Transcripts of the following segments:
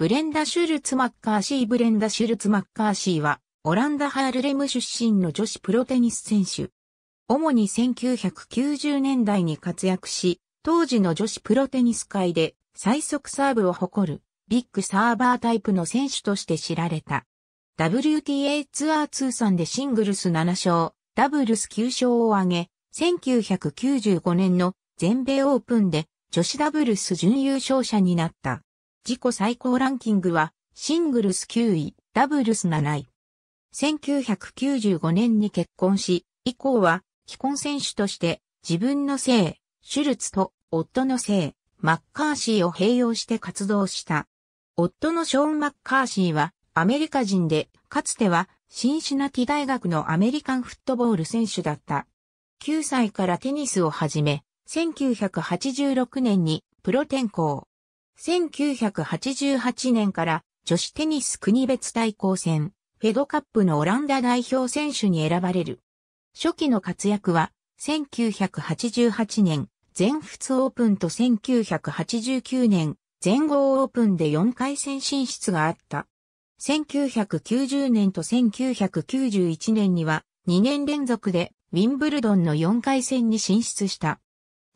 ブレンダ・シュルツ・マッカーシーブレンダ・シュルツ・マッカーシーは、オランダ・ハールレム出身の女子プロテニス選手。主に1990年代に活躍し、当時の女子プロテニス界で最速サーブを誇るビッグサーバータイプの選手として知られた。WTA ツアー通算でシングルス7勝、ダブルス9勝を挙げ、1995年の全米オープンで女子ダブルス準優勝者になった。自己最高ランキングは、シングルス9位、ダブルス7位。1995年に結婚し、以降は、既婚選手として、自分の性、シュルツと夫の性、マッカーシーを併用して活動した。夫のショーン・マッカーシーは、アメリカ人で、かつては、シンシナティ大学のアメリカンフットボール選手だった。9歳からテニスを始め、1986年にプロ転向。1988年から女子テニス国別対抗戦、フェドカップのオランダ代表選手に選ばれる。初期の活躍は、1988年、全仏オープンと1989年、全豪オープンで4回戦進出があった。1990年と1991年には、2年連続でウィンブルドンの4回戦に進出した。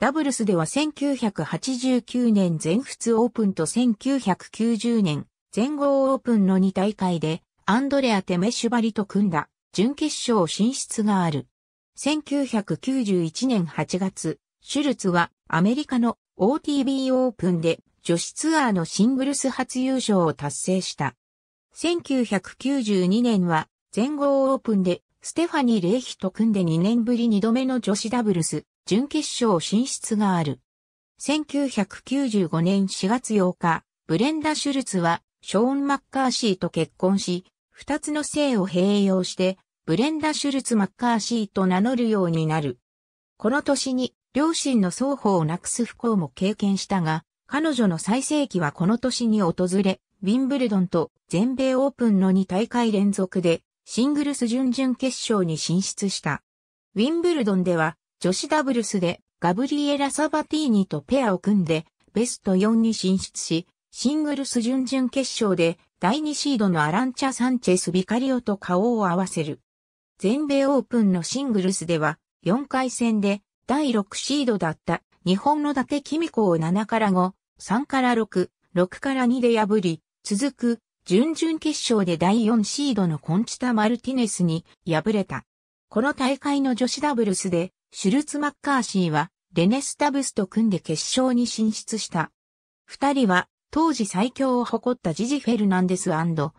ダブルスでは1989年全仏オープンと1990年全豪オープンの2大会でアンドレア・テメシュバリと組んだ準決勝進出がある。1991年8月、シュルツはアメリカの OTB オープンで女子ツアーのシングルス初優勝を達成した。1992年は全豪オープンでステファニー・レイヒと組んで2年ぶり2度目の女子ダブルス準決勝進出がある。1995年4月8日、ブレンダ・シュルツはショーン・マッカーシーと結婚し、二つの姓を併用して、ブレンダ・シュルツ・マッカーシーと名乗るようになる。この年に、両親の双方をなくす不幸も経験したが、彼女の最盛期はこの年に訪れ、ウィンブルドンと全米オープンの2大会連続で、シングルス準々決勝に進出した。ウィンブルドンでは、女子ダブルスでガブリエラ・サバティーニとペアを組んでベスト4に進出し、シングルス準々決勝で第2シードのアランチャ・サンチェス・ビカリオと顔を合わせる。全米オープンのシングルスでは4回戦で第6シードだった日本の伊達公子を7から5、3から6、6から2で破り、続く準々決勝で第4シードのコンチタ・マルティネスに敗れた。この大会の女子ダブルスでシュルツ・マッカーシーはレネスタブスと組んで決勝に進出した。二人は当時最強を誇ったジジ・フェルナンデスナタ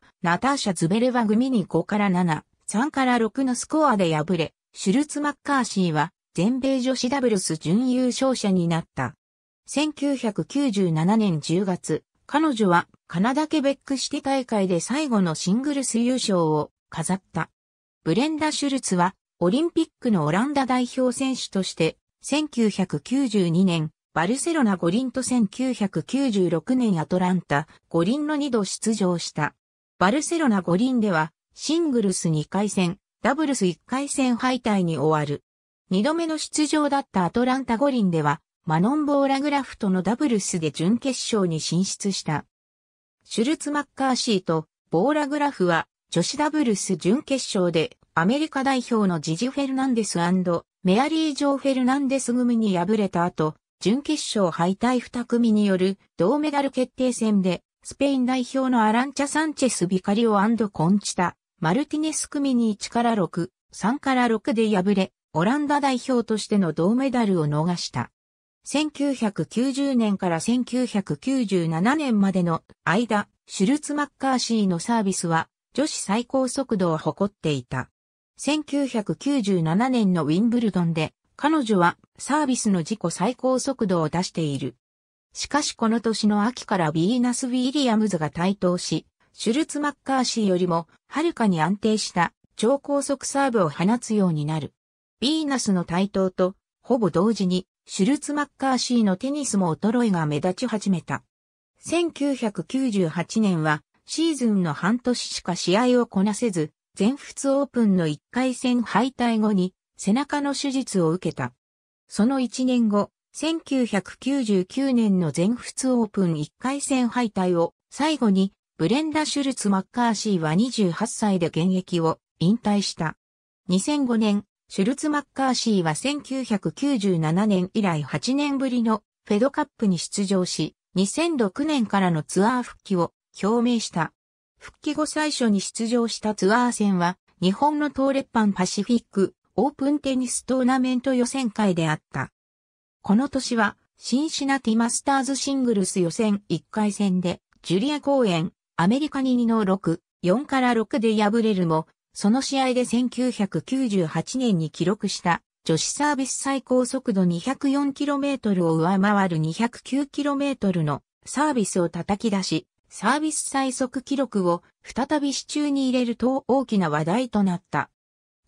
ーシャ・ズベレワ組に5から7、3から6のスコアで敗れ、シュルツ・マッカーシーは全米女子ダブルス準優勝者になった。1997年10月、彼女はカナダケベックシティ大会で最後のシングルス優勝を飾った。ブレンダ・シュルツはオリンピックのオランダ代表選手として、1992年、バルセロナ五輪と1996年アトランタ五輪の2度出場した。バルセロナ五輪では、シングルス2回戦、ダブルス1回戦敗退に終わる。2度目の出場だったアトランタ五輪では、マノン・ボーラグラフとのダブルスで準決勝に進出した。シュルツ・マッカーシーとボーラグラフは女子ダブルス準決勝でアメリカ代表のジジ・フェルナンデスメアリー・ジョー・フェルナンデス組に敗れた後、準決勝敗退2組による銅メダル決定戦で、スペイン代表のアランチャ・サンチェス・ビカリオコンチタ、マルティネス組に1から6、3から6で敗れ、オランダ代表としての銅メダルを逃した。1990年から1997年までの間、シュルツ・マッカーシーのサービスは女子最高速度を誇っていた。1997年のウィンブルドンで、彼女はサービスの自己最高速度を出している。しかしこの年の秋からビーナス・ウィリアムズが台頭し、シュルツ・マッカーシーよりもはるかに安定した超高速サーブを放つようになる。ビーナスの台頭とほぼ同時にシュルツ・マッカーシーのテニスも衰えが目立ち始めた。1998年はシーズンの半年しか試合をこなせず全仏オープンの1回戦敗退後に背中の手術を受けた。その1年後、1999年の全仏オープン1回戦敗退を最後にブレンダ・シュルツ・マッカーシーは28歳で現役を引退した。2005年、シュルツ・マッカーシーは1997年以来8年ぶりのフェドカップに出場し、2006年からのツアー復帰を表明した。復帰後最初に出場したツアー戦は、日本の東レッパンパシフィックオープンテニストーナメント予選会であった。この年は、シンシナティマスターズシングルス予選1回戦で、ジュリア公演、アメリカに2の6、4から6で敗れるも、その試合で1998年に記録した女子サービス最高速度 204km を上回る 209km のサービスを叩き出し、サービス最速記録を再び支柱に入れると大きな話題となった。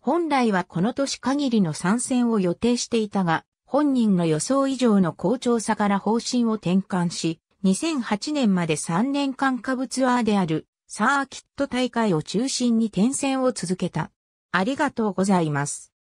本来はこの年限りの参戦を予定していたが、本人の予想以上の好調さから方針を転換し、2008年まで3年間下部ツアーであるサーキット大会を中心に転戦を続けた。ありがとうございます。